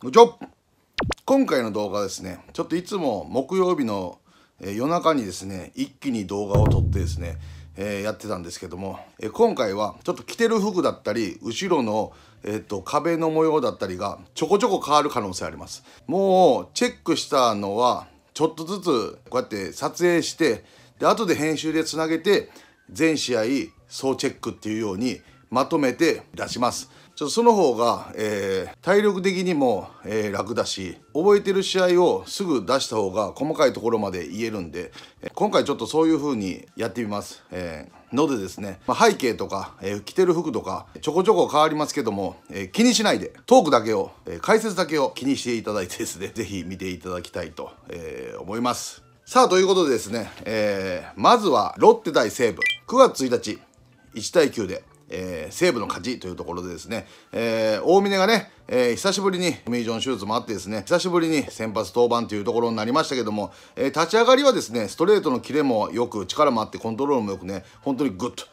こち今回の動画ですねちょっといつも木曜日の夜中にですね一気に動画を撮ってですね、えー、やってたんですけども、え今回はちょっと着てる服だったり後ろの、えー、っと壁の模様だったりがちょこちょこ変わる可能性ありますもうチェックしたのはちょっとずつこうやって撮影してで後で編集でつなげて全試合総チェックっていうようにまとめて出しますちょっとその方が、えー、体力的にも、えー、楽だし覚えてる試合をすぐ出した方が細かいところまで言えるんで、え今回ちょっとそういう風にやってみます。えーのでですね、まあ、背景とか、えー、着てる服とかちょこちょこ変わりますけども、えー、気にしないでトークだけを、えー、解説だけを気にしていただいてですね是非 見ていただきたいと、え思いますさあということでですね、えまずはロッテ対西武9月1日1対9でえー、西武の勝ちというところでですね、えー、大峰がね、えー、久しぶりにミージョン手術もあってですね、久しぶりに先発登板というところになりましたけども、え立ち上がりはですね、ストレートのキレもよく、力もあって、コントロールもよくね、本当にグッと。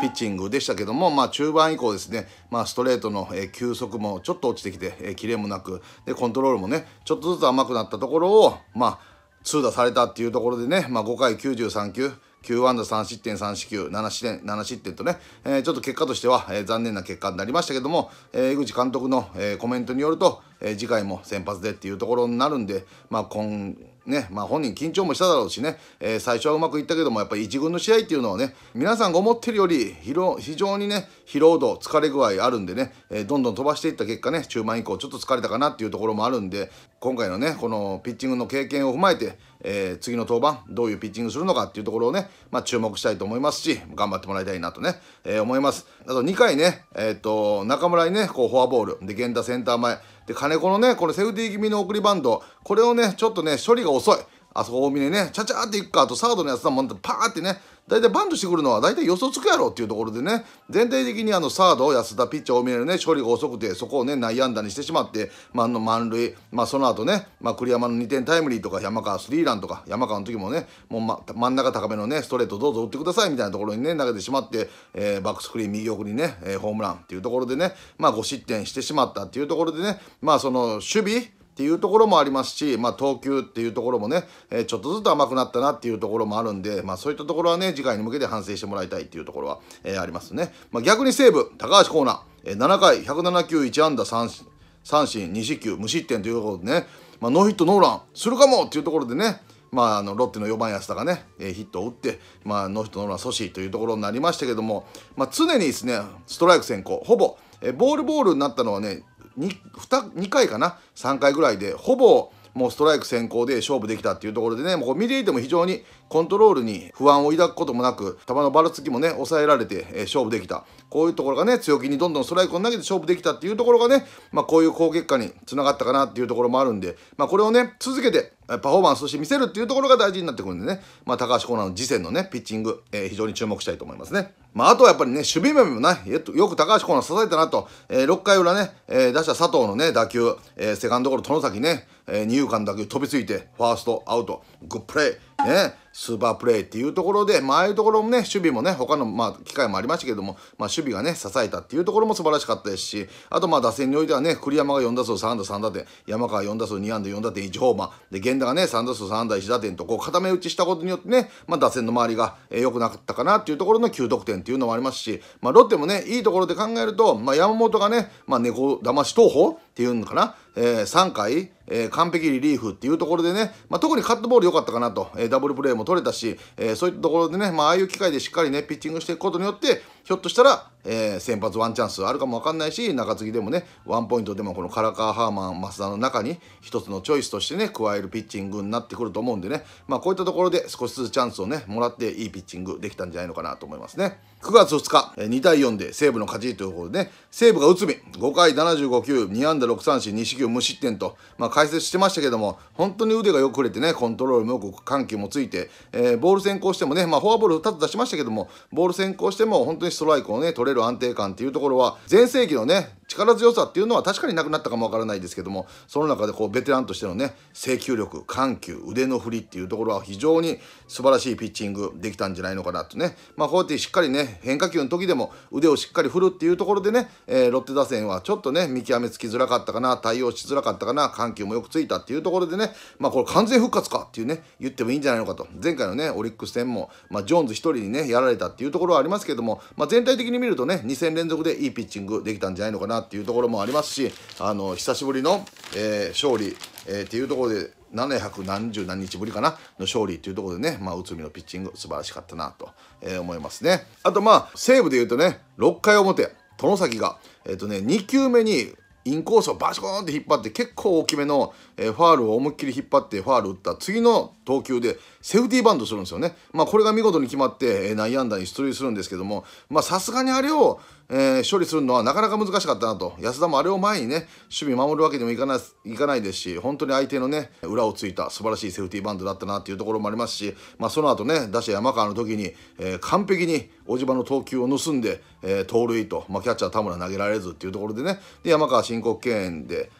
ピッチングでしたけども、まあ、中盤以降ですね、まあ、ストレートの、え球速もちょっと落ちてきて、えー、キレもなくでコントロールもねちょっとずつ甘くなったところを、まあ、痛打されたっていうところでね、まあ、5回93球9安打3失点3四球7失点 ,7 失点とね、えー、ちょっと結果としては、えー、残念な結果になりましたけども、えー、江口監督の、えー、コメントによると、えー、次回も先発でっていうところになるんで、まあ、今ね、まあ本人緊張もしただろうしね、えー、最初はうまくいったけども、やっぱり一軍の試合っていうのはね、皆さんが思ってるより疲非常にね、疲労度、疲れ具合あるんでね、えー、どんどん飛ばしていった結果ね、中盤以降ちょっと疲れたかなっていうところもあるんで、今回のね、このピッチングの経験を踏まえて、えー、次の登板、どういうピッチングするのかっていうところをね、まあ、注目したいと思いますし、頑張ってもらいたいなとね、えー、思います。あと2回ね、えっ、ー、と、中村にね、こう、フォアボール、で、源田センター前、で、金子のね、これセーフティー気味の送りバンド、これをね、ちょっとね、処理が遅い。あそこ大峰ね、ちゃちゃーっていくか、あとサードのやつだもん、パーってね、大体バントしてくるのは大体予想つくやろっていうところでね全体的にあのサード安田ピッチャーを見えるね処理が遅くてそこをね内野安打にしてしまって、まあ、の満塁、まあ、その後ね、まあ、栗山の2点タイムリーとか山川スリーランとか山川の時もねもう、ま、真ん中高めのねストレートどうぞ打ってくださいみたいなところにね投げてしまって、えー、バックスクリーン右奥にね、えー、ホームランっていうところでね、まあ、5失点してしまったっていうところでねまあその守備ていうところもありますし、まあ、投球っていうところもね、えー、ちょっとずつ甘くなったなっていうところもあるんで、まあ、そういったところはね、次回に向けて反省してもらいたいっていうところは、えー、ありますね。まあ、逆に西武、高橋光成、えー、7回、107球、1安打3、三振、2四球、無失点ということでね、まあ、ノーヒットノーランするかもっていうところでね、まあ、あのロッテの4番安田がね、えー、ヒットを打って、まあ、ノーヒットノーラン阻止というところになりましたけども、まあ、常にですねストライク先行ほぼ、えー、ボールボールになったのはね 2, 2回かな3回ぐらいでほぼもうストライク先行で勝負できたっていうところでね、もう見ていても非常にコントロールに不安を抱くこともなく、球のばらつきもね、抑えられて、えー、勝負できた。こういうところがね、強気にどんどんストライクを投げて勝負できたっていうところがね、まあこういう好結果につながったかなっていうところもあるんで、まあこれをね、続けてパフォーマンスとして見せるっていうところが大事になってくるんでね、まあ、高橋コーナーの次戦のねピッチング、えー、非常に注目したいと思いますね。まあ、あとはやっぱりね、守備面もね、よく高橋コーナー支えたなと、えー、6回裏ね、えー、した佐藤のね、打球、えー、セカンドゴロ、外崎ね、えー、二遊間打球飛びついて、ファースト、アウト、グップレー、ね、スーパープレーっていうところで、まあ、ああいうところもね、守備もね、他の、まあ、機会もありましたけども、まあ、守備がね、支えたっていうところも素晴らしかったですし、あと、まあ、打線においてはね、栗山が4打数3打3打点、山川4打数2安打4打点1ホーマー、で、源田がね、3打数3打1打点と、こう、固め打ちしたことによってね、まあ、打線の周りが良、えー、くなかったかなっていうところの9得点っていうのもありますし、まあ、ロッテもね、いいところで考えると、まあ、山本がね、まあ、猫だまし投法っていうのかな、えー、3回、えー、完璧リリーフっていうところでね、まあ、特にカットボール良かったかなと、えー、ダブルプレーも取れたし、えー、そういったところでね、まあ、ああいう機会でしっかりね、ピッチングしていくことによって、ひょっとしたら、えー、先発ワンチャンスあるかも分かんないし中継ぎでもねワンポイントでもこの唐川ハーマン増田の中に一つのチョイスとしてね加えるピッチングになってくると思うんでね、まあ、こういったところで少しずつチャンスをねもらっていいピッチングできたんじゃないのかなと思いますね9月2日え2対4で西武の勝ちということでね西武が打つ海5回75球2安打6三振2四球無失点と、まあ、解説してましたけども本当に腕がよくれてねコントロールもよく緩急もついて、えー、ボール先行してもね、まあ、フォアボール2つ出しましたけどもボール先行しても本当にストライクをね取れれる安定感っていうところは前世紀のね力強さっていうのは確かになくなったかもわからないですけどもその中でこうベテランとしてのね制球力緩急腕の振りっていうところは非常に素晴らしいピッチングできたんじゃないのかなとねまあこうやってしっかりね変化球の時でも腕をしっかり振るっていうところでね、えー、ロッテ打線はちょっとね見極めつきづらかったかな対応しづらかったかな緩急もよくついたっていうところでねまあこれ完全復活かっていうね言ってもいいんじゃないのかと前回のねオリックス戦も、まあ、ジョーンズ1人にねやられたっていうところはありますけども、まあ、全体的に見るとね2戦連続でいいピッチングできたんじゃないのかなっていうところもありますしあの久しぶりの、えー、勝利、えー、っていうところで700何十何日ぶりかなの勝利っていうところでね、まあ、内海のピッチング素晴らしかったなと、えー、思いますね。あとまあ西武でいうとね6回表外崎が、えーとね、2球目にインコースをバシコーンって引っ張って結構大きめの、えー、ファールを思いっきり引っ張ってファール打った次の投球でセーフティーバントするんですよね。まあ、これが見事に決まって、えー、内野安打に出塁するんですけどもさすがにあれをえー、処理するのはなかなか難しかったなと安田もあれを前にね守備守るわけにもいかないいかないですし本当に相手のね裏をついた素晴らしいセーフティーバンドだったなっていうところもありますし、まあ、その後ね打者山川の時に、えー、完璧に小島の投球を盗んで、えー、盗塁と、まあ、キャッチャー田村投げられずっていうところでねで山川申告敬遠で。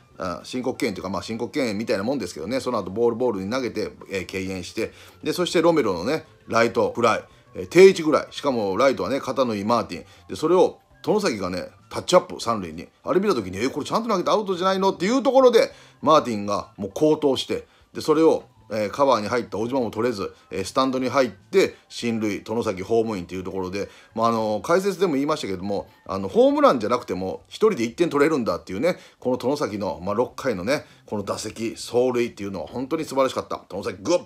申告敬遠というか、まあ、申告敬遠みたいなもんですけどねその後ボールボールに投げて、えー、敬遠してでそしてロメロのねライトフライ、えー、定位置ぐらいしかもライトはね肩のいいマーティンでそれを外崎がねタッチアップ三塁にあれ見た時にえこれちゃんと投げてアウトじゃないのっていうところでマーティンがもう好投してでそれを、えー、カバーに入った小島も取れず、えー、スタンドに入って進塁外崎ホームインというところで、まあ、あのー、解説でも言いましたけどもあのホームランじゃなくても1人で1点取れるんだっていうねこの外崎の、まあ、6回のねこの打席走塁っていうのは本当に素晴らしかった外崎グッ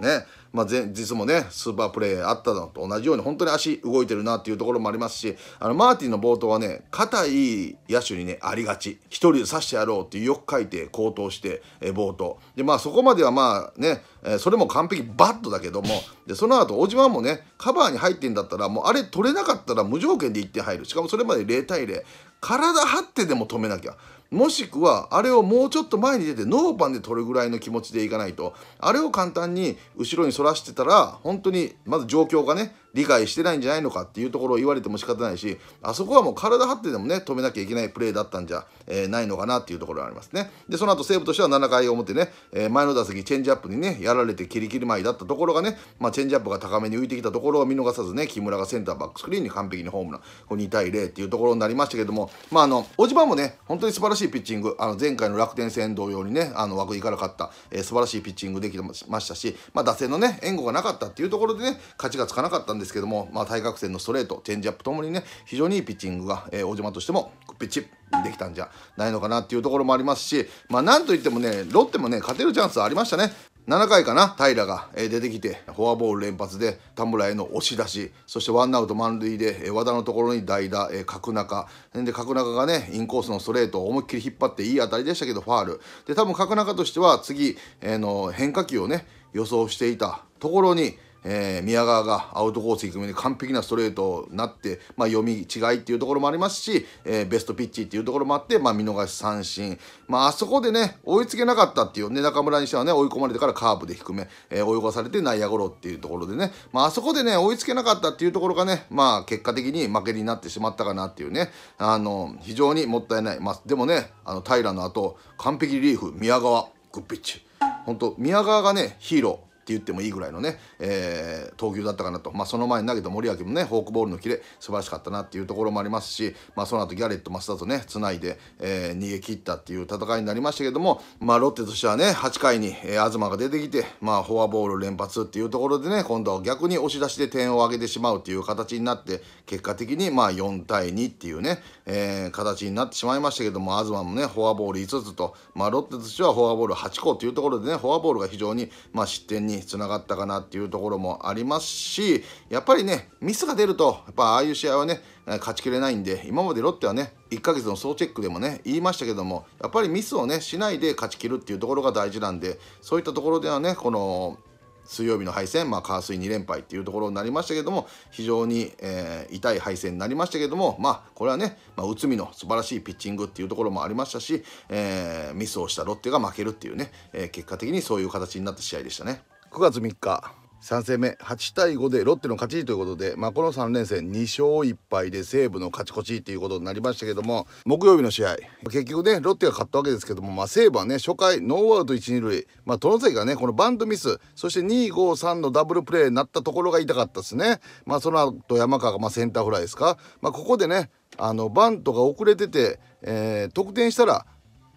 ねまあ、前日もね、スーパープレイあったのと同じように、本当に足動いてるなっていうところもありますし、あの、マーティンの冒頭はね、硬い野手にね、ありがち。一人で刺してやろうってよく書いて、高騰して、え冒頭。で、まあ、そこまではまあね、えそれも完璧バットだけども、で、その後、小島もね、カバーに入ってんだったら、もうあれ取れなかったら無条件で1点入る。しかもそれまで0対0。体張ってでも止めなきゃ。もしくは、あれをもうちょっと前に出て、ノーパンで取るぐらいの気持ちでいかないと、あれを簡単に後ろに反ららしてたら本当にまず状況がね理解してないんじゃないのかっていうところを言われても仕方ないしあそこはもう体張ってでもね止めなきゃいけないプレーだったんじゃ、えー、ないのかなっていうところがありますねでその後西武としては7回表ね、えー、前の打席チェンジアップにねやられて切り切り前だったところがね、まあ、チェンジアップが高めに浮いてきたところを見逃さずね木村がセンターバックスクリーンに完璧にホームランこ2対0っていうところになりましたけどもまああの小島もね本当に素晴らしいピッチングあの前回の楽天戦同様にねあの枠井から勝った、えー、素晴らしいピッチングできてましたし、まあ、打線のね援護がなかったっていうところでね勝ちがつかなかったんんですけども、まあ、対角線のストレートチェンジアップともにね非常にいいピッチングが、えー、小島としてもピッチできたんじゃないのかなっていうところもありますし、まあ、なんといってもねロッテもね勝てるチャンスありましたね。7回かな平が出てきてフォアボール連発で田村への押し出しそしてワンアウト満塁で和田のところに代打角中で角中がねインコースのストレートを思いっきり引っ張っていい当たりでしたけどファールで多分角中としては次、えー、の変化球をね予想していたところにえー、宮川がアウトコース低めに完璧なストレートになって、まあ、読み違いっていうところもありますし、えー、ベストピッチっていうところもあって、まあ、見逃し三振、まあ、あそこでね追いつけなかったっていうね中村にしてはね追い込まれてからカーブで低め、えー、泳がされて内野ゴロっていうところでね、まあ、あそこでね追いつけなかったっていうところがね、まあ、結果的に負けになってしまったかなっていうねあの非常にもったいない、まあ、でもねあの平の後完璧リリーフ宮川グッピッチ本当宮川がねヒーローって言ってもいいぐらいのね、えー、投球だったかなと、まあ、その前に投げた森脇もねフォークボールのキレ素晴らしかったなっていうところもありますし、まあ、その後ギャレット増田とねつないで、えー、逃げ切ったっていう戦いになりましたけども、まあ、ロッテとしてはね8回に、えー、東が出てきて、まあ、フォアボール連発っていうところでね今度は逆に押し出しで点を挙げてしまうっていう形になって結果的にまあ4対2っていうね、えー、形になってしまいましたけども東もねフォアボール5つと、まあ、ロッテとしてはフォアボール8個というところでねフォアボールが非常に、まあ、失点ににつながったかなっていうところもありますしやっぱりねミスが出るとやっぱああいう試合はね勝ちきれないんで今までロッテはね1ヶ月の総チェックでもね言いましたけどもやっぱりミスをねしないで勝ちきるっていうところが大事なんでそういったところではねこの水曜日の敗戦、まあ、川水2連敗っていうところになりましたけども非常に、えー、痛い敗戦になりましたけども、まあ、これはね、まあ、内海の素晴らしいピッチングっていうところもありましたし、えー、ミスをしたロッテが負けるっていうね、えー、結果的にそういう形になった試合でしたね。9月3日3戦目8対5でロッテの勝ちということで、まあ、この3連戦2勝1敗で西武の勝ち越しということになりましたけども木曜日の試合結局ねロッテが勝ったわけですけども、まあ、西武はね初回ノーアウト1、2塁、まあ、外崎がねこのバントミスそして2、5、3のダブルプレーになったところが痛かったですね、まあ、その後山川がまセンターフライですか、まあ、ここでねあのバントが遅れてて、えー、得点したら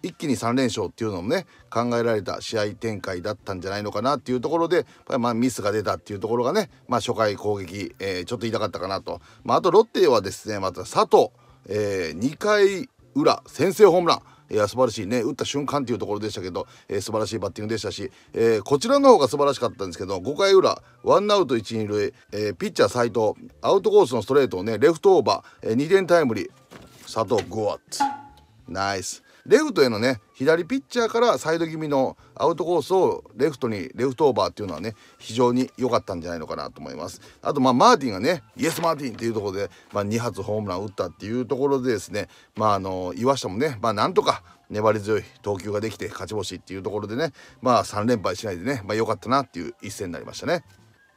一気に3連勝っていうのもね考えられた試合展開だったんじゃないのかなっていうところで、まあ、ミスが出たっていうところがね、まあ、初回攻撃、えー、ちょっと痛かったかなと、まあ、あとロッテはですねまた佐藤、えー、2回裏先制ホームランいや素晴らしいね打った瞬間というところでしたけど、えー、素晴らしいバッティングでしたし、えー、こちらの方が素晴らしかったんですけど5回裏ワンアウト一2塁、えー、ピッチャー斎藤アウトコースのストレートをねレフトオーバー、えー、2点タイムリー佐藤ゴワッツナイスレフトへのね左ピッチャーからサイド気味のアウトコースをレフトにレフトオーバーっていうのはね非常に良かったんじゃないのかなと思いますあとまあマーティンがねイエス・マーティンっていうところで、まあ、2発ホームラン打ったっていうところでですねまああの岩下もねまあなんとか粘り強い投球ができて勝ち星っていうところでねまあ3連敗しないでねまあ良かったなっていう一戦になりましたね。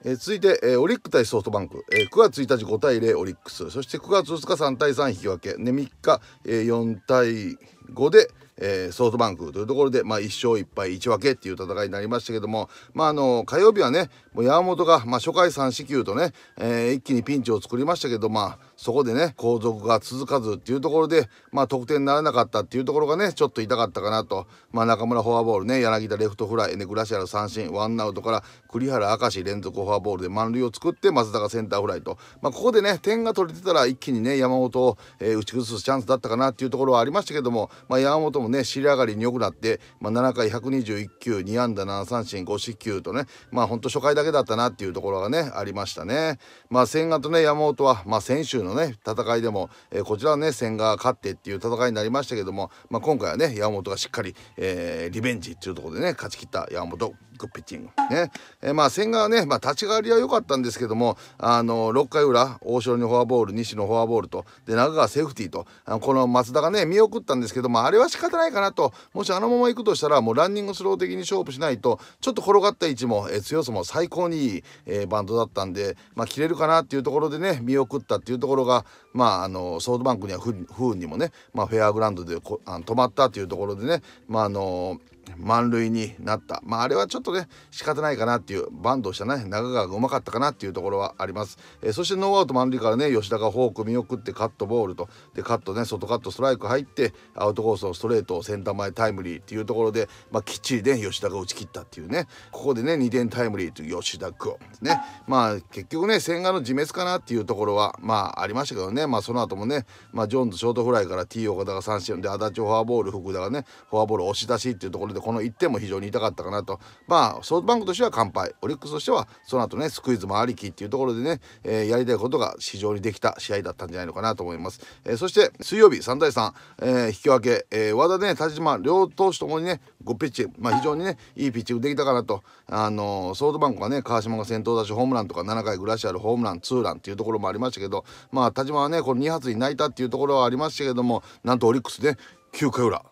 えー、続いて、えー、オリック対ソフトバンク、えー、9月1日5対0オリックスそして9月2日3対3引き分け、ね、3日、えー、4対5で、えー、ソフトバンクというところで、まあ、1勝1敗1分けっていう戦いになりましたけども、まあ、あの火曜日はねもう山本が、まあ、初回3四球とね、えー、一気にピンチを作りましたけど、まあ、そこでね後続が続かずっていうところで、まあ、得点にならなかったっていうところがねちょっと痛かったかなと、まあ、中村フォアボールね柳田レフトフライエネグラシアル三振ワンアウトから栗原明石連続フォアボールで満塁を作って松坂センターフライと、まあ、ここでね点が取れてたら一気にね山本を、えー、打ち崩すチャンスだったかなっていうところはありましたけども、まあ、山本もね尻上がりに良くなって、まあ、7回121球2安打7三振5四球とねまあほんと初回だけだったなっていうところがねありましたね。まあ、千賀とね山本は、まあ、先週のね戦いでも、えー、こちらはね千賀が勝ってっていう戦いになりましたけども、まあ、今回はね山本がしっかり、えー、リベンジっていうところでね勝ち切った山本グッピッチングね、えー、まあ千賀はね、まあ、立ち上がりは良かったんですけどもあの6回裏大城にフォアボール西のフォアボールとで中川セーフティーとこの松田がね見送ったんですけどもあれは仕方ないかなともしあのまま行くとしたらもうランニングスロー的に勝負しないとちょっと転がった位置も、えー、強さも最高にいい、えー、バントだったんで、まあ、切れるかなっていうところでね見送ったっていうところところが、まあ、あのソフトバンクには不運にもね、まあ、フェアグラウンドでこあの止まったというところでね、まあ、あのー満塁になったまああれはちょっとね仕方ないかなっていうバントしたね中川がうまかったかなっていうところはあります、えー、そしてノーアウト満塁からね吉田がフォーク見送ってカットボールとでカットね外カットストライク入ってアウトコースのストレートをセンター前タイムリーっていうところで、まあ、きっちりね吉田が打ち切ったっていうねここでね2点タイムリーという吉田君ねまあ結局ね千賀の自滅かなっていうところはまあありましたけどねまあその後もね、まあ、ジョーンズショートフライから T 岡田が三振で足立フォアボール福田がねフォアボール押し出しっていうところでこの1点も非常に痛かったかなとまあソフトバンクとしては完敗オリックスとしてはその後ねスクイズもありきっていうところでね、えー、やりたいことが非常にできた試合だったんじゃないのかなと思います、えー、そして水曜日3対3、えー、引き分け、え和田ね田島両投手ともにね5ピッチまあ非常にねいいピッチングできたかなとあのソフトバンクはね川島が先頭打しホームランとか7回グラシアルホームランツーランっていうところもありましたけどまあ田島はねこの2発に泣いたっていうところはありましたけどもなんとオリックスね9回裏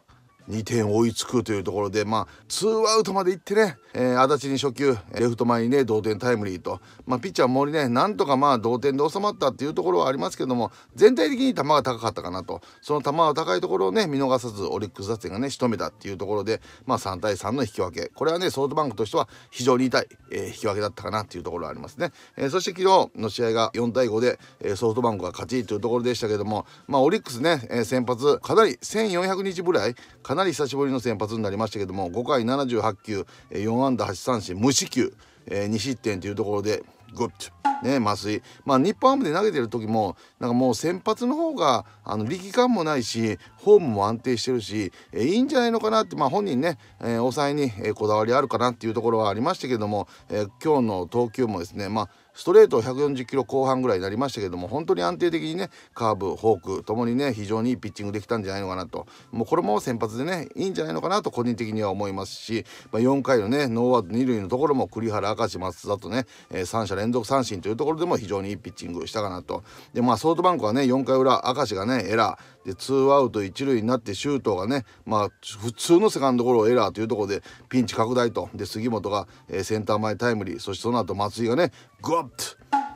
2点追いつくというところでまあ2アウトまでいってね、えー、足立に初球レフト前にね同点タイムリーと、まあ、ピッチャー森ねなんとかまあ同点で収まったっていうところはありますけども全体的に球が高かったかなとその球の高いところをね見逃さずオリックス打線がね仕留めたっていうところで、まあ、3対3の引き分けこれはねソフトバンクとしては非常に痛い、えー、引き分けだったかなっていうところはありますね、えー、そして昨日の試合が4対5で、えソフトバンクが勝ちというところでしたけども、まあ、オリックスね、え先発かなり1400日ぐらいかかなり久しぶりの先発になりましたけども5回78球4安打8三振無四球、えー、2失点というところでグッとね麻酔まあ日本ハムで投げてる時もなんかもう先発の方があの力感もないしフォームも安定してるし、えー、いいんじゃないのかなってまあ本人ね、えー、抑えにこだわりあるかなっていうところはありましたけども、えー、今日の投球もですねまあストレート140キロ後半ぐらいになりましたけども本当に安定的にねカーブフォークともにね非常にいいピッチングできたんじゃないのかなともうこれも先発でねいいんじゃないのかなと個人的には思いますし、まあ、4回のねノーアウト2塁のところも栗原明石松田とね、えー、3者連続三振というところでも非常にいいピッチングしたかなとでまあソフトバンクはね4回裏明石がねエラーで2アウト1塁になって周東がねまあ普通のセカンドゴロエラーというところでピンチ拡大とで杉本が、えー、センター前タイムリーそしてその後松井がねグッと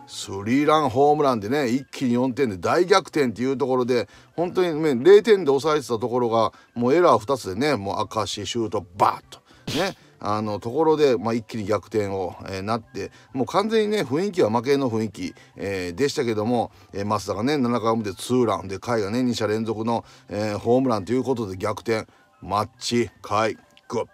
スリーランホームランでね一気に4点で大逆転っていうところで本当に、ね、0点で抑えてたところがもうエラー2つでねもう明石シュートバーッとねあのところで、まあ、一気に逆転を、えー、なってもう完全にね雰囲気は負けの雰囲気、えー、でしたけども、えー、増田がね7回表ツーランで甲斐がね2者連続の、えー、ホームランということで逆転マッチ甲斐グッ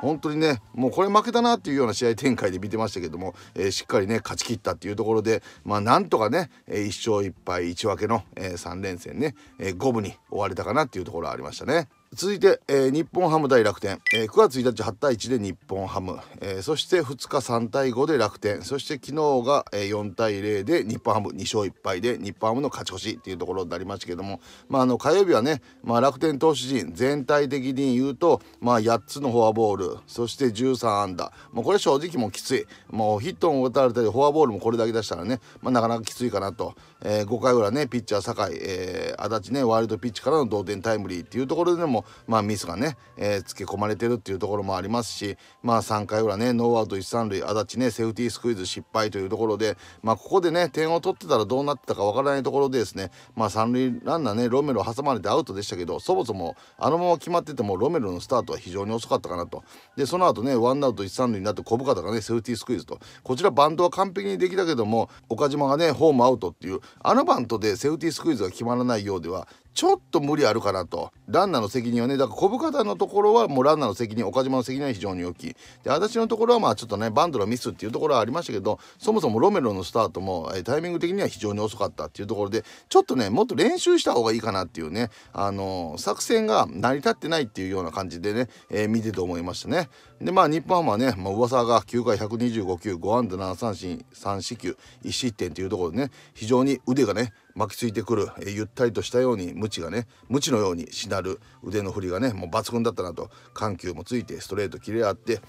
本当にねもうこれ負けたなっていうような試合展開で見てましたけども、えー、しっかりね勝ちきったっていうところでまあなんとかね、えー、1勝1敗1分けの、えー、3連戦ね、えー、5分に終われたかなっていうところありましたね。続いて、えー、日本ハム対楽天、えー、9月1日8対1で日本ハム、えー、そして2日3対5で楽天そして昨日が、えー、4対0で日本ハム2勝1敗で日本ハムの勝ち越しっていうところになりましたけども、まあ、あの火曜日はね、まあ、楽天投手陣全体的に言うと、まあ、8つのフォアボールそして13安打もうこれ正直もうきついもうヒットも打たれたりフォアボールもこれだけ出したらね、まあ、なかなかきついかなと、えー、5回裏ねピッチャー酒井、えー、足立ねワイルドピッチからの同点タイムリーっていうところでもまあ、ミスがね、えー、つけ込まれてるっていうところもありますし、まあ、3回裏ねノーアウト一三塁足立ねセーフティースクイズ失敗というところで、まあ、ここでね点を取ってたらどうなってたかわからないところでですね、まあ、三塁ランナーねロメロ挟まれてアウトでしたけどそもそもあのまま決まっててもロメロのスタートは非常に遅かったかなとでその後ねワンアウト一三塁になって小深田がねセーフティースクイズとこちらバントは完璧にできたけども岡島がねホームアウトっていうあのバントでセーフティースクイズが決まらないようではちょっと無理あるかなとランナーの責任はねだから小深田のところはもうランナーの責任岡島の責任は非常に大きいで足のところはまあちょっとねバンドのミスっていうところはありましたけどそもそもロメロのスタートもタイミング的には非常に遅かったっていうところでちょっとねもっと練習した方がいいかなっていうねあのー、作戦が成り立ってないっていうような感じでね、えー、見てて思いましたねでまあ日本はねもう噂が9回125球5安打7三振3四球1失点というところでね非常に腕がね巻きついてくる、えゆったりとしたように無知がね無知のようにしなる腕の振りがねもう抜群だったなと緩急もついてストレート切れ合って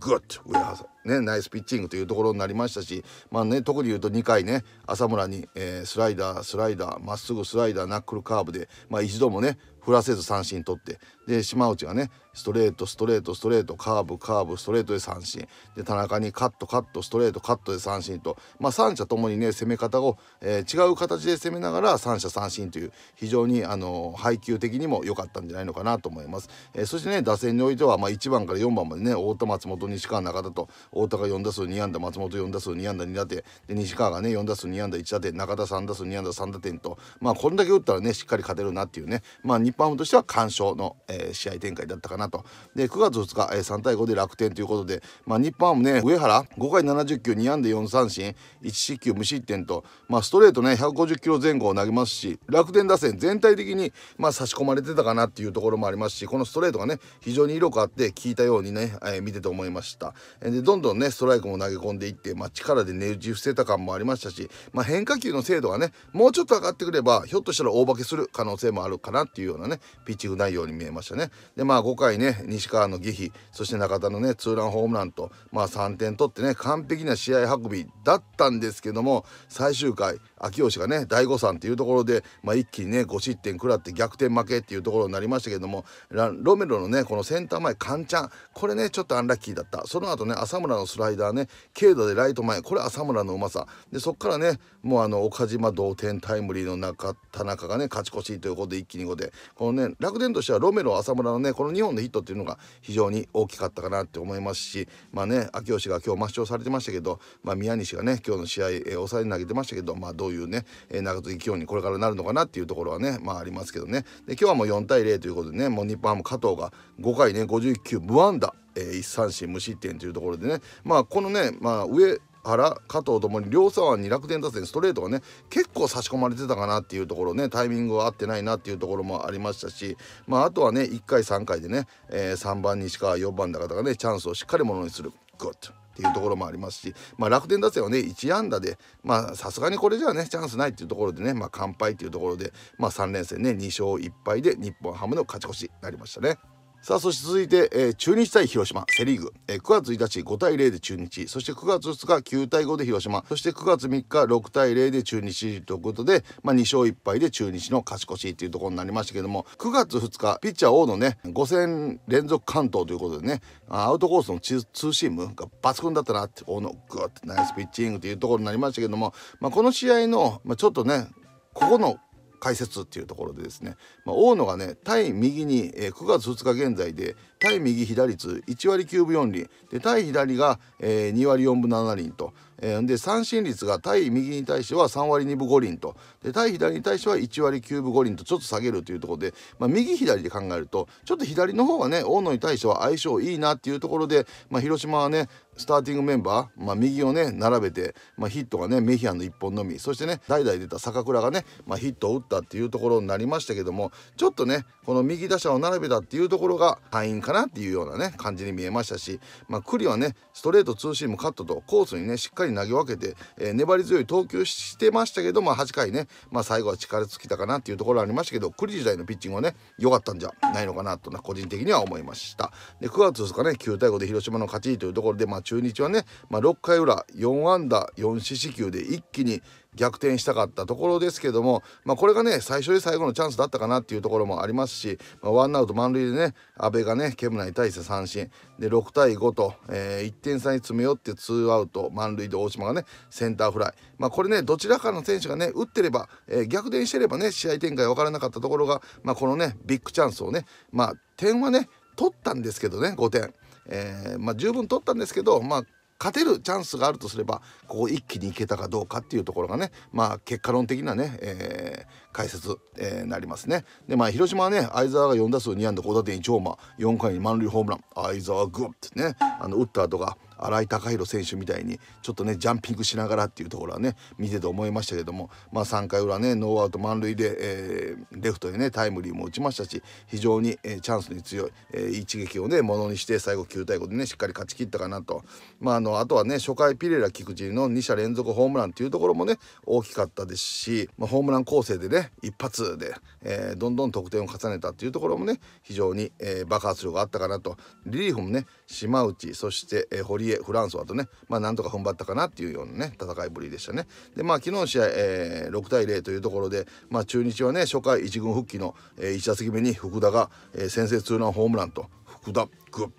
グッと上原ねナイスピッチングというところになりましたしまあね特に言うと2回ね浅村に、えー、スライダースライダーまっすぐスライダーナックルカーブで、まあ、一度もね振らせず三振取ってで島内がねストレートストレートストレートカーブカーブストレートで三振で田中にカットカットストレートカットで三振と、まあ、3者ともにね攻め方を、えー、違う形で攻めながら三者三振という非常に、あのー、配球的にも良かったんじゃないのかなと思います、えー、そしてね打線においては、まあ、1番から4番までね太田松本西川中田と太田が4打数2安打松本4打数2安打2打点で西川がね4打数2安打1打点中田3打数2安打3打点とまあこれだけ打ったらねしっかり勝てるなっていうねまあ日本ハムとしては完勝の、えー、試合展開だったかなとで9月2日、えー、3対5で楽天ということで、まあ、日本ハムね上原5回70球2安で4三振1四球無失点と、まあ、ストレートね150キロ前後を投げますし楽天打線全体的に、まあ、差し込まれてたかなっていうところもありますしこのストレートがね非常に威力あって効いたようにね、えー、見てて思いましたでどんどんねストライクも投げ込んでいって、まあ、力で値打ち伏せた感もありましたし、まあ、変化球の精度がねもうちょっと上がってくればひょっとしたら大化けする可能性もあるかなっていうようなねピッチング内容に見えましたしたね。でまあ5回ね西川の下飛そして中田のねツーランホームランと、まあ、3点取ってね完璧な試合運びだったんですけども最終回秋吉がね大誤算っていうところで、まあ、一気にね5失点食らって逆転負けっていうところになりましたけどもロメロのねこのセンター前カンチャンこれねちょっとアンラッキーだったその後ね浅村のスライダーね軽度でライト前これ浅村のうまさでそっからねもうあの岡島同点タイムリーの中田中がね勝ち越しということで一気に5でこのね楽天としてはロメロ浅村のねこの2本のヒットっていうのが非常に大きかったかなって思いますしまあね秋吉が今日抹消されてましたけど、まあ、宮西がね今日の試合、えー、抑えに投げてましたけど、まあ、どういうね、えー、長続き気温にこれからなるのかなっていうところはねまあありますけどねで今日はもう4対0ということでねもう日本ハム加藤が5回ね51球無安打。えー、1三振無失点というところでねまあこのねまあ上ら加藤ともに両左腕に楽天打線ストレートがね結構差し込まれてたかなっていうところねタイミングは合ってないなっていうところもありましたし、まあ、あとはね1回3回でね、えー、3番西川4番高がねチャンスをしっかりものにするグッと。っていうところもありますし、まあ、楽天打線はね1安打でまあさすがにこれじゃねチャンスないっていうところでね、まあ、完敗っていうところで、まあ、3連戦ね2勝1敗で日本ハムの勝ち越しになりましたね。さあそして続いて、えー、中日対広島セ・リーグ、えー、9月1日5対0で中日そして9月2日9対5で広島そして9月3日6対0で中日ということで、まあ、2勝1敗で中日の勝ち越しというところになりましたけども9月2日ピッチャー王のね5戦連続完投ということでねアウトコースのツーシームが抜群だったなって王のグーってナイスピッチングというところになりましたけども、まあ、この試合の、まあ、ちょっとねここの解説っていうところでですね、まあ、大野がね対右に、え9月2日現在で対右左率1割9分4厘で対左が、えー、2割4分7厘と、えー、で三振率が対右に対しては3割2分5厘とで対左に対しては1割9分5厘とちょっと下げるというところで、まあ、右左で考えるとちょっと左の方がね大野に対しては相性いいなっていうところで、まあ、広島はねスターティングメンバー、まあ、右をね並べて、まあ、ヒットがねメヒアンの1本のみそしてね代々出た坂倉がね、まあ、ヒットを打ったっていうところになりましたけどもちょっとねこの右打者を並べたっていうところが敗因かなっていうようなね感じに見えましたし、まあ、クリはねストレートツーシームカットとコースにねしっかり投げ分けて、えー、粘り強い投球してましたけど、まあ、8回ね、まあ、最後は力尽きたかなっていうところありましたけどクリ時代のピッチングはね良かったんじゃないのかなとな個人的には思いましたで9月ですかね9対5で広島の勝ちというところで、まあ、中日はね、まあ、6回裏4安打4四死球で一気に逆転したかったところですけども、まあ、これがね最初で最後のチャンスだったかなっていうところもありますし、まあ、ワンアウト満塁でね阿部がねケムナに対して三振で6対5と、えー、1点差に詰め寄ってツーアウト満塁で大島がねセンターフライ、まあ、これねどちらかの選手がね打ってれば、えー、逆転してればね試合展開分からなかったところが、まあ、このねビッグチャンスをね、まあ、点はね取ったんですけどね5点。えー、まあ、十分取ったんですけど、まあ、勝てるチャンスがあるとすればここ一気にいけたかどうかっていうところがねまあ結果論的なね、えー、解説、えー、なりますね。でまあ広島はね相澤が4打数2安打5打点1ホーマー4回に満塁ホームラン相澤グッねあの打った後が。新井貴弘選手みたいにちょっとねジャンピングしながらっていうところはね見てて思いましたけども、まあ、3回裏ねノーアウト満塁で、えー、レフトでねタイムリーも打ちましたし非常に、えー、チャンスに強い、えー、一撃をねものにして最後9対5でねしっかり勝ちきったかなと、まあ、あのあとはね初回ピレラ菊池の2者連続ホームランっていうところもね大きかったですし、まあ、ホームラン構成でね一発で、えー、どんどん得点を重ねたっていうところもね非常に、えー、爆発力があったかなとリリーフもね島内そしてえ堀江フランソワとねまあなんとか踏ん張ったかなっていうようなね戦いぶりでしたねでまあ昨日の試合、えー、6対0というところでまあ中日はね初回1軍復帰の、えー、1打席目に福田が、えー、先制ツーランホームランと福田グッ、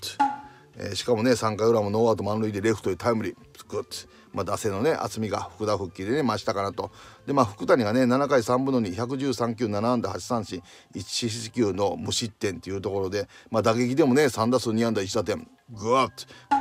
えー、しかもね3回裏もノーアウト満塁でレフトへタイムリーグッまあ、打線のね厚みが福田復帰でね増したかなとでまあ福谷がね7回3分の2 1 3球7安打8三振1四球の無失点というところで、まあ、打撃でもね3打数2安打1打点グッッ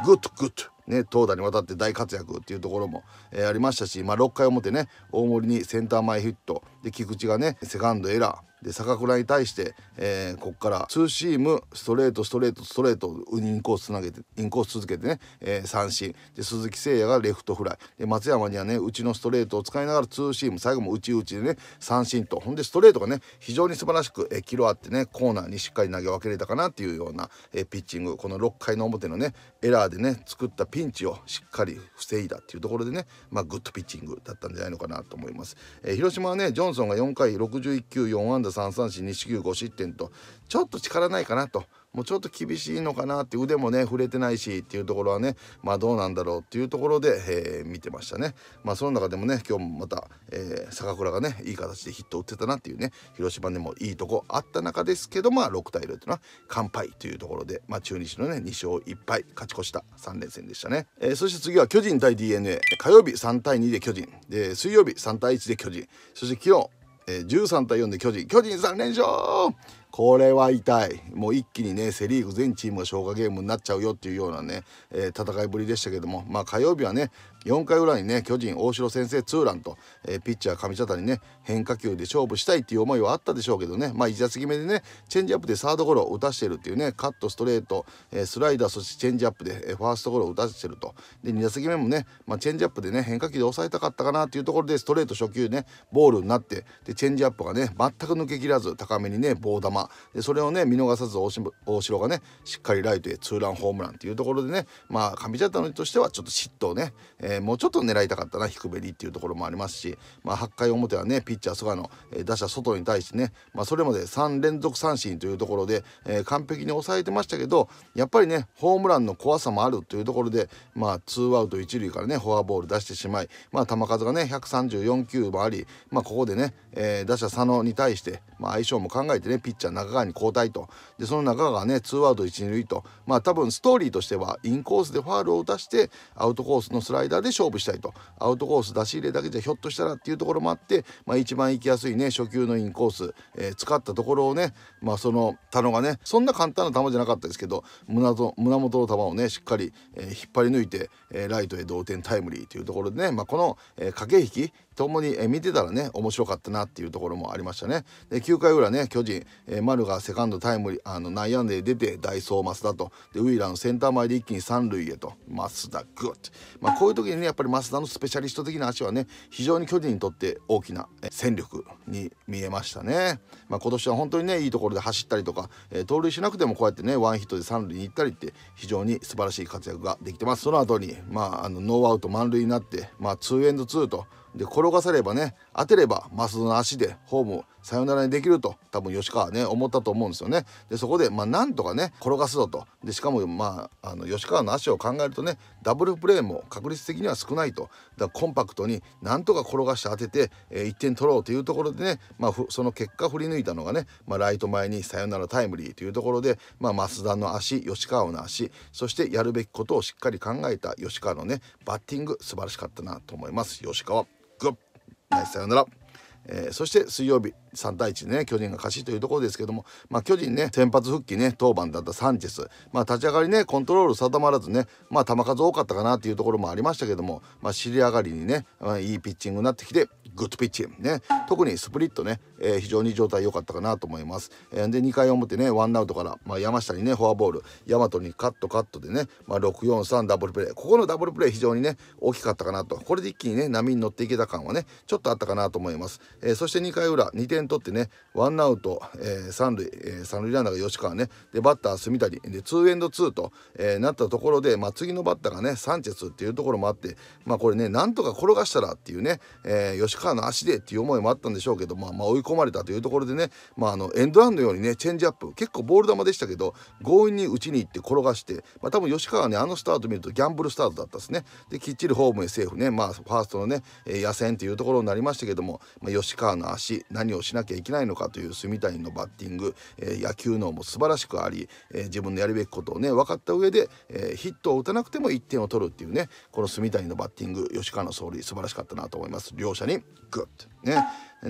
グッドグッと。ね、投打にわたって大活躍っていうところも、えー、ありましたし、まあ、6回表ね大森にセンター前ヒットで菊池がねセカンドエラーで坂倉に対して、えー、ここからツーシームストレートストレートストレートインコースつなげてインコース続けてね、えー、三振で鈴木誠也がレフトフライで松山にはねうちのストレートを使いながらツーシーム最後も内ちでね三振とほんでストレートがね非常に素晴らしく、えー、キロあってねコーナーにしっかり投げ分けれたかなっていうような、えー、ピッチングこの6回の表のねエラーでね作ったピンチをしっかり防いだっていうところでねまあグッドピッチングだったんじゃないのかなと思います。えー、広島はねジョンソンが4回61球4安打打3三振2 4 9 5失点とちょっと力ないかなともうちょっと厳しいのかなって腕もね触れてないしっていうところはねまあどうなんだろうっていうところで、えー、見てましたねまあその中でもね今日もまた、えー、坂倉がねいい形でヒット打ってたなっていうね広島でもいいとこあった中ですけどまあ6対0というのは完敗というところでまあ中日のね2勝1敗勝ち越した3連戦でしたね、えー、そして次は巨人対 d n a 火曜日3対2で巨人で水曜日3対1で巨人そして昨日え13対4で巨人巨人3連勝これは痛いもう一気にねセ・リーグ全チームが消化ゲームになっちゃうよっていうようなね、えー、戦いぶりでしたけどもまあ火曜日はね4回裏にね巨人大城先生ツーランと、えー、ピッチャー上茶谷ね変化球で勝負したいっていう思いはあったでしょうけどねまあ1打席目でねチェンジアップでサードゴロを打たしてるっていうねカットストレート、えー、スライダーそしてチェンジアップで、えー、ファーストゴロを打たしてるとで2打席目もね、まあ、チェンジアップでね変化球で抑えたかったかなっていうところでストレート初球ねボールになってでチェンジアップがね全く抜けきらず高めにね棒球でそれをね見逃さず大城がねしっかりライトへツーランホームランっていうところでねまあ上茶谷としてはちょっと嫉妬をね、えーー、もうちょっと狙いたかったな低めにっていうところもありますし、まあ、8回表はねピッチャー菅野、えー、打者外に対してね、まあ、それまで3連続三振というところで、えー、完璧に抑えてましたけどやっぱりねホームランの怖さもあるというところで、まあ、2アウト1塁からねフォアボール出してしまい、まあ、球数がね134球もあり、まあ、ここでね、えー、打者佐野に対して、まあ、相性も考えてねピッチャー中川に交代とでその中川がね2アウト1塁とまあ多分ストーリーとしてはインコースでファールを打たしてアウトコースのスライダーで勝負したいとアウトコース出し入れだけじゃひょっとしたらっていうところもあって、まあ、一番行きやすいね初級のインコース、えー、使ったところをね、まあ、その田野がねそんな簡単な球じゃなかったですけど胸と胸元の球をねしっかり、えー、引っ張り抜いて、えー、ライトへ同点タイムリーというところでね、まあ、この、えー、駆け引き共に、見てたらね面白かったなっていうところもありましたね。で9回裏ね巨人、え丸がセカンドタイムリーあの内野安で出てダイソー増田とでウィーラーのセンター前で一気に三塁へと増田グッ、まあ、こういう時にねやっぱり増田のスペシャリスト的な足はね非常に巨人にとって大きな、戦力に見えましたね。まあ、今年は本当にねいいところで走ったりとか、盗塁しなくてもこうやってねワンヒットで三塁に行ったりって非常に素晴らしい活躍ができてます。その後にまああのノーアウト満塁になってまあ2エンド2と。で転がさればね当てれば増田の足でホームさよならにできると多分吉川ね思ったと思うんですよね。でそこでまあなんとかね転がすぞとでしかもまああの吉川の足を考えるとねダブルプレーも確率的には少ないとだからコンパクトになんとか転がして当てて、えー、1点取ろうというところでね、まあ、その結果振り抜いたのがね、まあ、ライト前にさよならタイムリーというところで、まあ、増田の足吉川の足そしてやるべきことをしっかり考えた吉川のねバッティング素晴らしかったなと思います吉川。ナイスさよなら。えー、そして水曜日3対1ね巨人が勝ちというところですけども、まあ、巨人ね先発復帰ね当番だったサンチェス、まあ、立ち上がりねコントロール定まらずね、まあ、球数多かったかなというところもありましたけども、まあ、尻上がりにね、まあ、いいピッチングになってきてグッドピッチね特にスプリットね、えー、非常に状態良かったかなと思います、えー、で2回表ねワンアウトから、まあ、山下にねフォアボール大和にカットカットでね、まあ、643ダブルプレーここのダブルプレー非常にね大きかったかなとこれで一気にね波に乗っていけた感はねちょっとあったかなと思います、えー、そして2回裏2点取ってねワンアウト、えー、三塁、えー、三塁ランナーが吉川ねでバッター住谷で2エンド2と、えー、なったところで、まあ、次のバッターがねサンチェスっていうところもあってまあこれねなんとか転がしたらっていうね、えー、吉川サーの足でっていう思いもあったんでしょうけど、まあ、まあ、追い込まれたというところでね、まあ、あのエンドランのようにねチェンジアップ結構ボール球でしたけど強引に打ちに行って転がして、まあ、多分吉川はねあのスタート見るとギャンブルスタートだったですねできっちりホームへセーフね、まあ、ファーストのね、え野戦というところになりましたけども、まあ、吉川の足何をしなきゃいけないのかという住谷のバッティング、えー、野球能も素晴らしくあり、えー、自分のやるべきことをね分かった上で、えヒットを打たなくても1点を取るっていうねこの住谷のバッティング吉川の走塁素晴らしかったなと思います両者にグッとね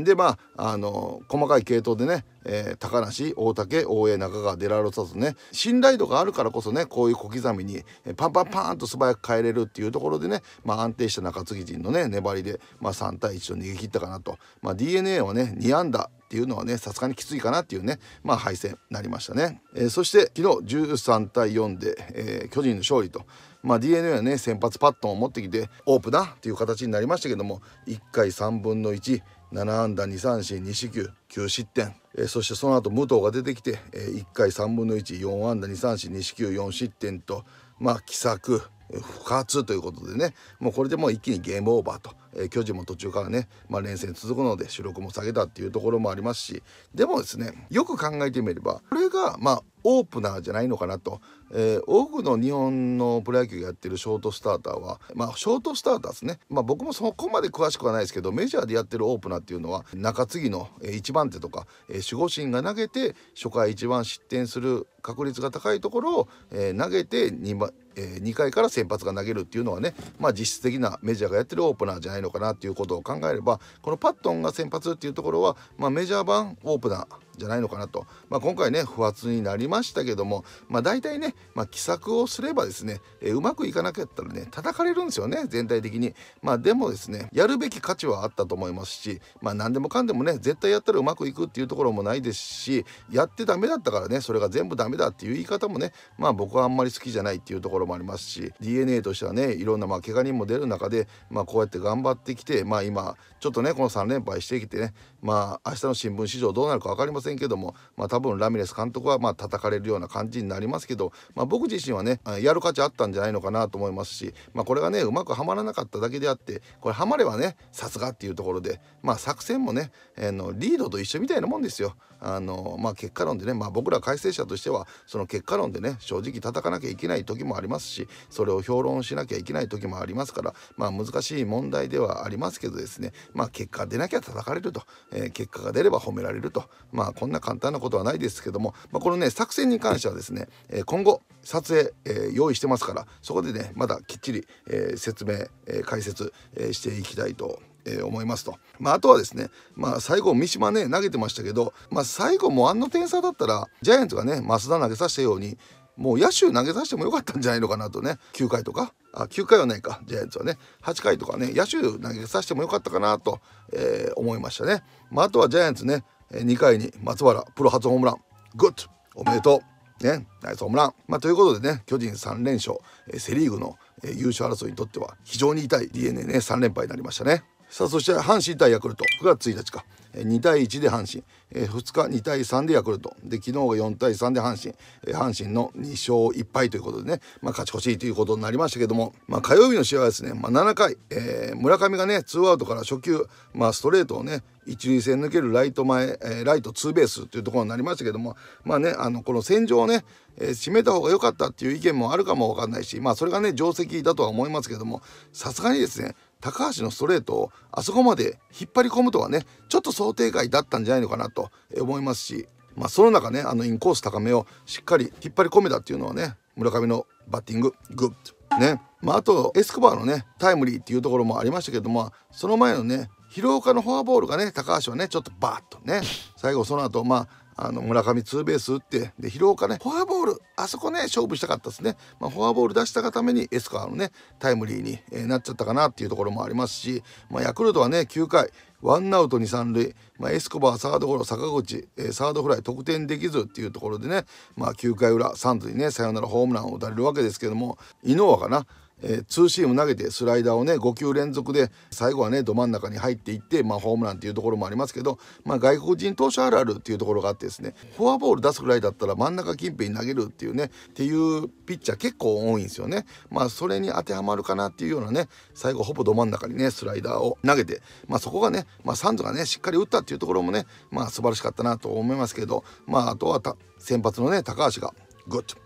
でまああの細かい系統でね、えー、高梨大竹大江中川デラロサとね信頼度があるからこそねこういう小刻みにパンパンパンと素早く変えれるっていうところでね、まあ、安定した中継ぎ陣のね粘りで、まあ、3対1と逃げ切ったかなと、まあ、d n a はね2安打っていうのはねさすがにきついかなっていうねまあ敗戦になりましたね、えー、そして昨日13対4で、えー、巨人の勝利とまあ、d n a はね先発パットを持ってきてオープンだっていう形になりましたけども1回3分の17安打2三振2四球9失点、えー、そしてその後武藤が出てきて、えー、1回3分の14安打2三振2四球4失点とまあ奇策不活ということでねもうこれでもう一気にゲームオーバーと、えー、巨人も途中からね、まあ、連戦続くので主力も下げたっていうところもありますしでもですねよく考えてみればこれがまあオープナーじゃないのかなと、えー、多くの日本のプロ野球がやってるショートスターターはまあショートスターターですねまあ僕もそこまで詳しくはないですけどメジャーでやってるオープナーっていうのは中継ぎの1番手とか守護神が投げて初回一番失点する確率が高いところを、えー、投げて2番えー、2回から先発が投げるっていうのはね、まあ、実質的なメジャーがやってるオープナーじゃないのかなっていうことを考えればこのパットンが先発っていうところは、まあ、メジャー版オープナーじゃないのかなと、まあ、今回ね不発になりましたけども、まあ、大体ね、まあ、奇策をすればですね、えー、うまくいかなかったらね叩かれるんですよね全体的にまあでもですねやるべき価値はあったと思いますし、まあ、何でもかんでもね絶対やったらうまくいくっていうところもないですしやってダメだったからねそれが全部ダメだっていう言い方もねまあ僕はあんまり好きじゃないっていうところもありますし DNA としてはねいろんなまあ怪我人も出る中で、まあ、こうやって頑張ってきてまあ今ちょっとねこの3連敗してきてねまあ明日の新聞市場どうなるか分かりませんせんけども、まあ、多分ラミレス監督はまあ叩かれるような感じになりますけど、まあ、僕自身はねやる価値あったんじゃないのかなと思いますし、まあ、これがねうまくはまらなかっただけであってこれはまればねさすがっていうところで、まあ、作戦もね、えー、のリードと一緒みたいなもんですよ。あのまあ、結果論でね、まあ、僕ら改正者としてはその結果論でね正直叩かなきゃいけない時もありますしそれを評論しなきゃいけない時もありますから、まあ、難しい問題ではありますけどですね、まあ、結果出なきゃ叩かれると、えー、結果が出れば褒められると、まあ、こんな簡単なことはないですけども、まあ、このね作戦に関してはですね、え今後撮影、え用意してますからそこでねまだきっちり、え説明、え解説、えしていきたいとえ思いますと、まあ、あとはですね、まあ、最後三島ね投げてましたけど、まあ、最後もあの点差だったらジャイアンツがね増田投げさせたようにもう野手投げさせてもよかったんじゃないのかなとね9回とかあ9回はないかジャイアンツはね8回とかね野手投げさせてもよかったかなと、えー、思いましたね、まあ、あとはジャイアンツね2回に松原プロ初ホームラングッドおめでとうねナイスホームラン、まあ、ということでね巨人3連勝セ・リーグの優勝争いにとっては非常に痛い d n a ね3連敗になりましたね。さあそして阪神対ヤクルト9月1日か2対1で阪神2日2対3でヤクルトで昨日が4対3で阪神阪神の2勝1敗ということでね、まあ、勝ち越しということになりましたけども、まあ、火曜日の試合はですね、まあ、7回、えー、村上がねツーアウトから初球、まあ、ストレートをね一塁線抜けるライト前、えー、ライトツーベースというところになりましたけどもまあねあのこの戦場をね、えー、締めた方が良かったっていう意見もあるかも分かんないしまあそれがね定石だとは思いますけどもさすがにですね高橋のストレートをあそこまで引っ張り込むとはねちょっと想定外だったんじゃないのかなと思いますし、まあ、その中ねあのインコース高めをしっかり引っ張り込めたっていうのはね村上のバッティンググッドね。まあ、あとエスコバーのねタイムリーっていうところもありましたけどもその前のね廣岡のフォアボールがね高橋はねちょっとバーッとね最後その後まああの村上ツーベース打ってで広岡ねフォアボールあそこね勝負したかったですね、まあ、フォアボール出したがためにエスカーのねタイムリーに、えー、なっちゃったかなっていうところもありますし、まあ、ヤクルトはね9回ワンアウト二三塁、まあ、エスコバーサードゴロ坂口、えー、サードフライ得点できずっていうところでね、まあ、9回裏サンズにねサヨナラホームランを打たれるわけですけども井上かなえー、ツーシーム投げてスライダーをね5球連続で最後はねど真ん中に入っていって、まあ、ホームランっていうところもありますけど、まあ、外国人投手あるあるっていうところがあってですねフォアボール出すぐらいだったら真ん中近辺に投げるっていうねっていうピッチャー結構多いんですよね。まあ、それに当てはまるかなっていうようなね最後ほぼど真ん中にねスライダーを投げて、まあ、そこがね、まあ、サンズがねしっかり打ったっていうところもね、まあ、素晴らしかったなと思いますけど、まあ、あとは先発のね高橋がグッと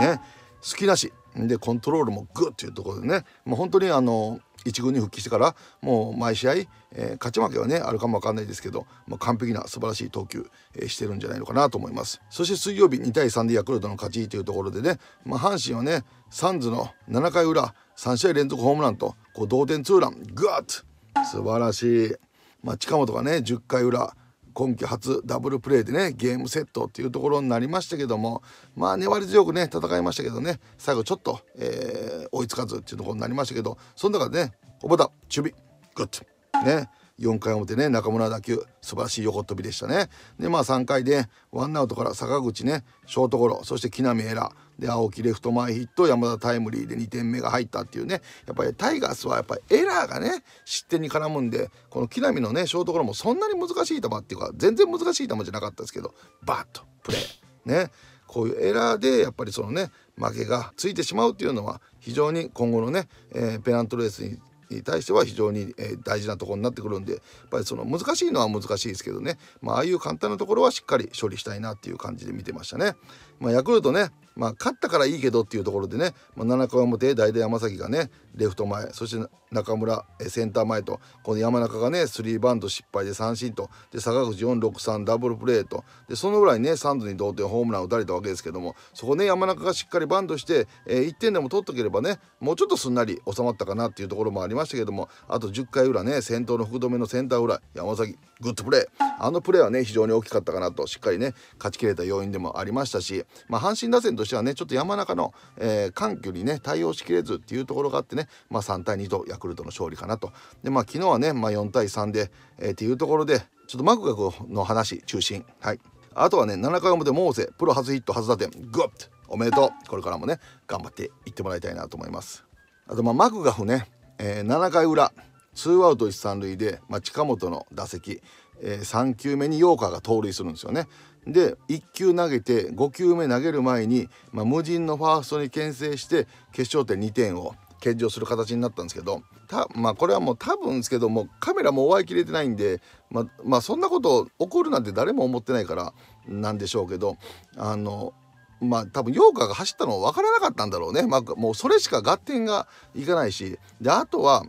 ね好きなしでコントロールもグッというところでねもう本当にあの1軍に復帰してからもう毎試合、えー、勝ち負けはねあるかもわかんないですけど、まあ、完璧な素晴らしい投球、えー、してるんじゃないのかなと思いますそして水曜日2対3でヤクルトの勝ちというところでね、まあ、阪神はねサンズの7回裏3試合連続ホームランとこう同点ツーラングッと素晴らしい、まあ、近本がね10回裏今季初ダブルプレーでねゲームセットっていうところになりましたけどもまあ粘り強くね戦いましたけどね最後ちょっと、えー、追いつかずっていうところになりましたけどその中でね小畑守備グッとね4回表ね中村打球素晴らしい横飛びでしたねでまあ3回でワンアウトから坂口ねショートゴロそして木浪エラーで青木レフト前ヒット山田タイムリーで2点目が入ったっていうねやっぱりタイガースはやっぱりエラーがね失点に絡むんでこの木浪のねショートゴロもそんなに難しい球っていうか全然難しい球じゃなかったですけどバッとプレーねこういうエラーでやっぱりそのね負けがついてしまうっていうのは非常に今後のね、えー、ペナントレースにに対しては非常に、え大事なところになってくるんでやっぱりその難しいのは難しいですけどね、まああいう簡単なところはしっかり処理したいなっていう感じで見てましたね。まあ、ヤクルトねまあ、勝ったからいいけどっていうところでね、まあ、7回表大打山崎がねレフト前そして中村センター前とこの山中がねスリーバント失敗で三振とで坂口463ダブルプレーとでそのぐらいねサンドに同点ホームラン打たれたわけですけどもそこね山中がしっかりバントして、えー、1点でも取っとければねもうちょっとすんなり収まったかなっていうところもありましたけどもあと10回裏ね先頭の福留のセンター裏山崎グッドプレーあのプレーはね非常に大きかったかなとしっかりね勝ちきれた要因でもありましたし、まあ、阪神打線としてはねちょっと山中の、えー、緩急にね対応しきれずっていうところがあってね、まあ、3対2とヤクルトの勝利かなとでまあ昨日はね、まあ、4対3で、えー、っていうところでちょっとマクガクの話中心はいあとはね7回表モーセプロ初ヒット初打点グッおめでとうこれからもね頑張っていってもらいたいなと思いますあとまあマクガフね、えー、7回裏ツーアウト一三塁で、まあ、近本の打席、えー、3球目に陽川が盗塁するんですよね。で1球投げて5球目投げる前に、まあ、無人のファーストに牽制して決勝点2点を献上する形になったんですけどたまあこれはもう多分ですけどもカメラも終わりきれてないんで、まあ、まあそんなこと起こるなんて誰も思ってないからなんでしょうけどあのまあ多分カーが走ったの分からなかったんだろうね、まあ、もうそれしか合点がいかないしであとは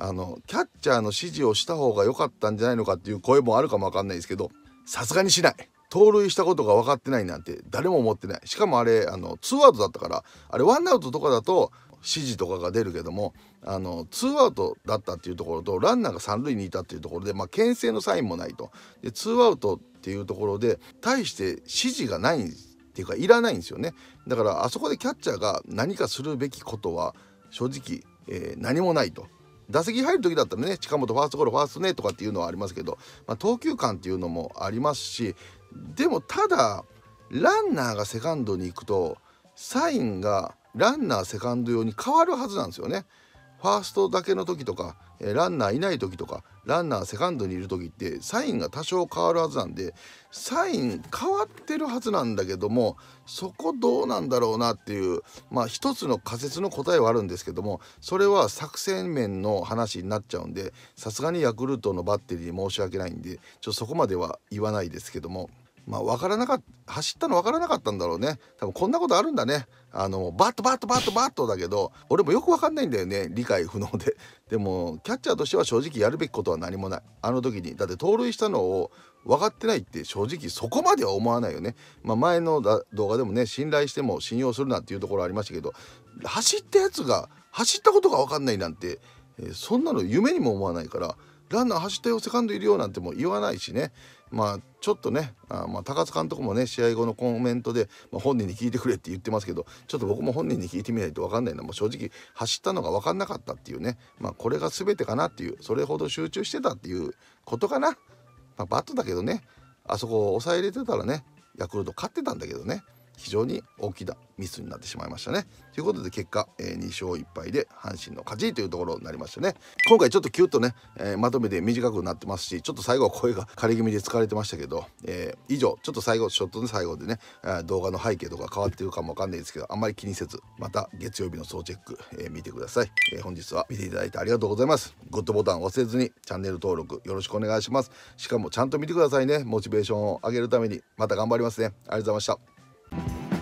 あのキャッチャーの指示をした方が良かったんじゃないのかっていう声もあるかもわかんないですけどさすがにしない盗塁したことが分かってないなんて誰も思ってないしかもあれあのツーアウトだったからあれワンアウトとかだと指示とかが出るけどもあのツーアウトだったっていうところとランナーが三塁にいたっていうところでまあ牽制のサインもないとでツーアウトっていうところで対して指示がないっていうかいらないんですよねだからあそこでキャッチャーが何かするべきことは正直、えー、何もないと打席入る時だったらね近本ファーストゴロファーストねとかっていうのはありますけど、まあ、投球感っていうのもありますしでもただランナーがセカンドに行くとサインがランナーセカンド用に変わるはずなんですよね。ファーストだけの時とかランナーいない時とかランナーセカンドにいる時ってサインが多少変わるはずなんでサイン変わってるはずなんだけどもそこどうなんだろうなっていうまあ一つの仮説の答えはあるんですけどもそれは作戦面の話になっちゃうんでさすがにヤクルトのバッテリーに申し訳ないんでちょっとそこまでは言わないですけども。まあ、分からなかった走ったの分からなかったんだろうね多分こんなことあるんだねあのバットバットバットバットだけど俺もよく分かんないんだよね理解不能で でもキャッチャーとしては正直やるべきことは何もないあの時にだって盗塁したのを分かってないって正直そこまでは思わないよね、まあ、前の動画でもね信頼しても信用するなっていうところありましたけど走ったやつが走ったことが分かんないなんて、えー、そんなの夢にも思わないからランナー走ったよセカンドいるよなんても言わないしねまあちょっとねあまあ高津監督もね試合後のコメントで、まあ、本人に聞いてくれって言ってますけどちょっと僕も本人に聞いてみないと分かんないのはもう正直走ったのが分かんなかったっていうね、まあ、これが全てかなっていうそれほど集中してたっていうことかな、まあ、バットだけどねあそこを抑えれてたらねヤクルト勝ってたんだけどね。非常に大きなミスになってしまいましたね。ということで結果、えー、2勝1敗で阪神の勝ちというところになりましたね。今回ちょっとキュッとね、えー、まとめて短くなってますしちょっと最後は声が枯れ気味で疲れてましたけど、えー、以上ちょっと最後ショットの最後でね動画の背景とか変わってるかもわかんないですけどあんまり気にせずまた月曜日の総チェック、え見てください、え本日は見ていただいてありがとうございます。グッドボタン押せずにチャンネル登録よろしくお願いします。しかもちゃんと見てくださいね。モチベーションを上げるためにまた頑張りますね。ありがとうございました。Thank you